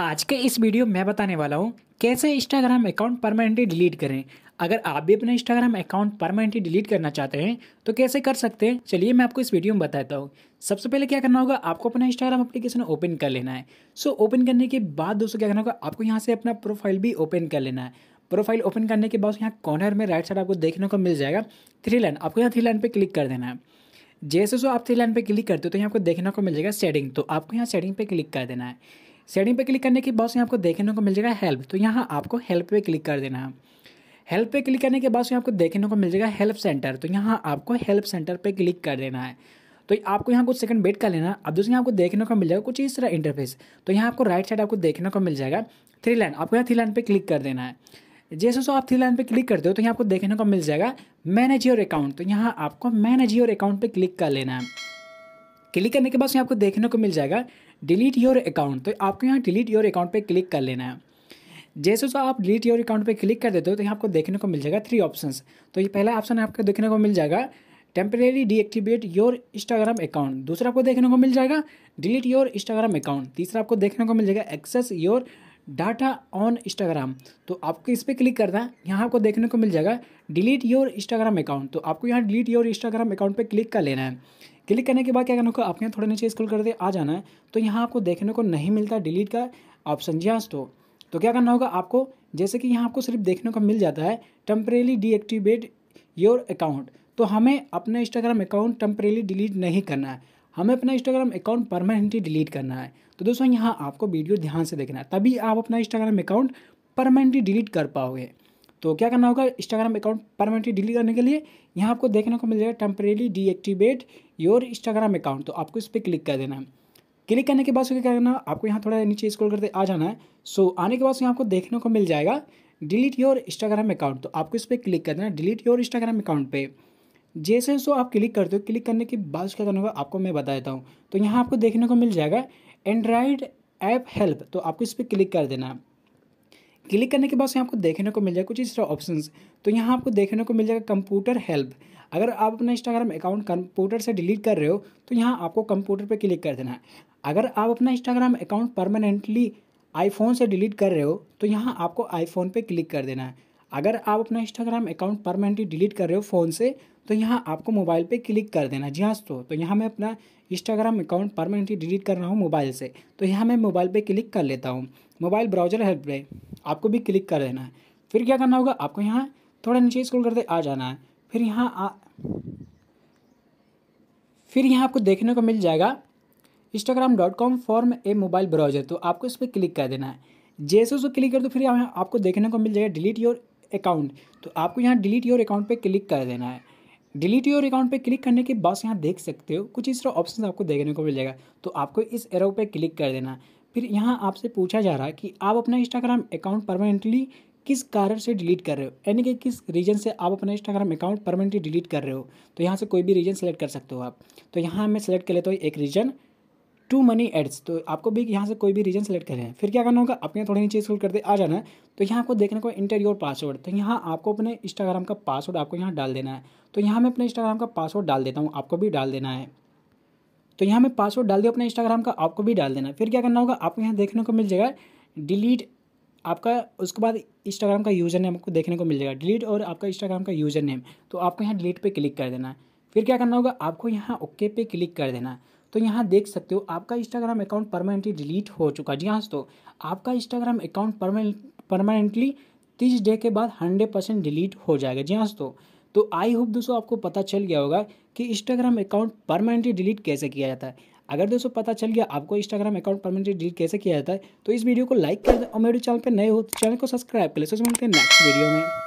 आज के इस वीडियो में बताने वाला हूँ कैसे इंस्टाग्राम अकाउंट परमानेंटली डिलीट करें अगर आप भी अपना इंस्टाग्राम अकाउंट परमानेंटली डिलीट करना चाहते हैं तो कैसे कर सकते हैं चलिए मैं आपको इस वीडियो में बताता हूँ सबसे पहले क्या करना होगा आपको अपना इंस्टाग्राम एप्लीकेशन ओपन कर लेना है सो ओपन करने के बाद दोस्तों क्या करना होगा आपको यहाँ से अपना प्रोफाइल भी ओपन कर लेना है प्रोफाइल ओपन करने के बाद यहाँ कॉर्नर में राइट साइड आपको देखने को मिल जाएगा थ्री लाइन आपको यहाँ थ्री लाइन पर क्लिक कर देना है जैसे जो आप थ्री लाइन पर क्लिक करते हो तो यहाँ आपको देखने को मिल जाएगा सेटिंग तो आपको यहाँ सेटिंग पर क्लिक कर देना है सेटिंग पे क्लिक करने के बाद से आपको देखने को मिल जाएगा हेल्प तो यहाँ आपको हेल्प पे क्लिक कर देना है हेल्प पे क्लिक करने के बाद से आपको देखने को मिल जाएगा हेल्प सेंटर तो यहाँ आपको हेल्प सेंटर पे क्लिक कर देना है तो आपको यहाँ कुछ सेकंड वेट कर लेना अब दोस्तों यहाँ आपको देखने को मिल जाएगा कुछ इस तरह इंटरफेस तो यहाँ आपको राइट साइड आपको देखने को मिल जाएगा थ्री लाइन आपको यहाँ थ्री लाइन पर क्लिक कर देना है जैसे सो आप थ्री लाइन पे क्लिक करते हो तो यहाँ आपको देखने को मिल जाएगा मैनेज योर अकाउंट तो यहाँ आपको मैनेज योर अकाउंट पे क्लिक कर लेना है क्लिक करने के बाद यहाँ आपको देखने को मिल जाएगा डिलीट योर अकाउंट तो आपको यहाँ डिलीट योर अकाउंट पर क्लिक कर लेना है जैसे जो आप डिलीट योर अकाउंट पर क्लिक कर देते हो तो यहाँ आपको देखने को मिल जाएगा थ्री ऑप्शन तो ये पहला ऑप्शन आपको देखने को मिल जाएगा temporary deactivate your Instagram account दूसरा आपको देखने को मिल जाएगा डिलीट योर इंस्टाग्राम अकाउंट तीसरा आपको देखने को मिल जाएगा access your data on Instagram तो आपको इस पर क्लिक करना है यहाँ आपको देखने को मिल जाएगा डिलीट योर इंस्टाग्राम अकाउंट तो आपको यहाँ डिलीट योर इंस्टाग्राम अकाउंट पर क्लिक कर लेना है क्लिक करने के बाद क्या करना होगा आपके यहाँ थोड़ा नीचे स्क्रॉल दे आ जाना है तो यहाँ आपको देखने को नहीं मिलता डिलीट का ऑप्शन जी हाँ तो तो क्या करना होगा आपको जैसे कि यहाँ आपको सिर्फ देखने को मिल जाता है टम्परेली डीएक्टिवेट योर अकाउंट तो हमें अपने इंस्टाग्राम अकाउंट टम्परेली डिलीट नहीं करना है हमें अपना इंस्टाग्राम अकाउंट परमानेंटली डिलीट करना है तो दोस्तों यहाँ आपको वीडियो ध्यान से देखना है तभी आप अपना इंस्टाग्राम अकाउंट परमानेंटली डिलीट कर पाओगे तो क्या करना होगा इंस्टाग्राम अकाउंट परमानेंटली डिलीट करने के लिए यहाँ आपको देखने को मिल जाएगा temporarily deactivate your Instagram account तो आपको इस पर क्लिक कर देना है क्लिक करने के बाद उसको क्या करना आपको यहाँ थोड़ा नीचे स्क्रॉल करते आ जाना है सो आने के बाद यहाँ आपको देखने को मिल जाएगा डिलीट योर इंस्टाग्राम अकाउंट तो आपको इस पर क्लिक कर देना डिलीट योर इंस्टाग्राम अकाउंट पर जैसे सो आप क्लिक करते हो क्लिक करने के बाद क्या करना होगा आपको मैं बता देता हूँ तो यहाँ आपको देखने को मिल जाएगा एंड्राइड ऐप हेल्प तो आपको इस पर क्लिक कर देना है क्लिक करने के बाद यहाँ आपको देखने को मिल जाएगा कुछ इस तरह ऑप्शन तो यहाँ आपको देखने को मिल जाएगा कंप्यूटर हेल्प अगर आप अपना इंस्टाग्राम अकाउंट कंप्यूटर से डिलीट कर रहे हो तो यहाँ आपको कंप्यूटर पर क्लिक कर देना है अगर आप अपना इंस्टाग्राम अकाउंट परमानेंटली आईफोन से डिलीट कर रहे हो तो यहाँ आपको आईफोन पे क्लिक कर देना है अगर आप अपना इंस्टाग्राम अकाउंट परमानेंटली डिलीट कर रहे हो फ़ोन से तो यहाँ आपको मोबाइल पे क्लिक कर देना जी हाँ दोस्तों तो यहाँ मैं अपना इंस्टाग्राम अकाउंट परमानेंटली डिलीट कर रहा हूँ मोबाइल से तो यहाँ मैं मोबाइल पे क्लिक कर लेता हूँ मोबाइल ब्राउजर हेल्प पे आपको भी क्लिक कर देना है फिर क्या करना होगा आपको यहाँ थोड़ा नीचे स्क्रोल करते आ जाना है फिर यहाँ आ फिर यहाँ आपको देखने को मिल जाएगा Instagram dot com from a mobile browser तो आपको इस पर क्लिक कर देना है जैसे उसको क्लिक कर दो फिर यहाँ आपको देखने को मिल जाएगा डिलीट योर अकाउंट तो आपको यहाँ डिलीट योर अकाउंट पे क्लिक कर देना है डिलीट योर अकाउंट पे क्लिक करने के बाद यहाँ देख सकते हो कुछ इस तरह ऑप्शन आपको देखने को मिल जाएगा तो आपको इस एरो पे क्लिक कर देना फिर यहाँ आपसे पूछा जा रहा है कि आप अपना इंस्टाग्राम अकाउंट परमानेंटली किस कारण से डिलीट कर रहे हो यानी कि किस रीजन से आप अपना इंस्टाग्राम अकाउंट परमानेंटली डिलीट कर रहे हो तो यहाँ से कोई भी रीजन सेलेक्ट कर सकते हो आप तो यहाँ मैं सेलेक्ट कर लेता हूँ एक रीजन टू मनी एड्स तो आपको भी यहाँ से कोई भी रीजन सेलेक्ट करें फिर क्या करना होगा अपने थोड़ी नीचे स्कूल करते आ जाना है तो यहाँ आपको देखने को इंटर योर पासवर्ड तो यहाँ आपको अपने इंस्टाग्राम का पासवर्ड आपको यहाँ डाल देना है तो यहाँ मैं अपने इंस्टाग्राम का पासवर्ड डाल देता हूँ आपको भी डाल देना है तो यहाँ मैं पासवर्ड डाल दिया अपने इंस्टाग्राम का आपको भी डाल देना फिर क्या करना होगा आपको यहाँ देखने को मिल जाएगा डिलीट आपका उसके बाद इंस्टाग्राम का यूज़र नेम आपको देखने को मिल जाएगा डिलीट और आपका इंस्टाग्राम का यूज़र नेम तो आपको यहाँ डिलीट पर क्लिक कर देना है फिर क्या करना होगा आपको यहाँ ओके पे क्लिक कर देना है तो यहाँ देख सकते हो आपका इंस्टाग्राम अकाउंट परमानेंटली डिलीट हो चुका है जी हाँ दोस्तों आपका इंस्टाग्राम अकाउंट परमानेंटली तीस डे के बाद हंड्रेड परसेंट डिलीट हो जाएगा जी हाँ दोस्तों तो आई होप दोस्तों आपको पता चल गया होगा कि इंस्टाग्राम अकाउंट परमानेंटली डिलीट कैसे किया जाता है अगर दोस्तों पता चल गया आपको इंस्टाग्राम अकाउंट परमानेंटली डिलीट कैसे किया जाता है तो इस वीडियो को लाइक कर दें और मेरे चैनल पर नए हो तो चैनल को सब्सक्राइब कर ले सो तो मिलते हैं नेक्स्ट वीडियो में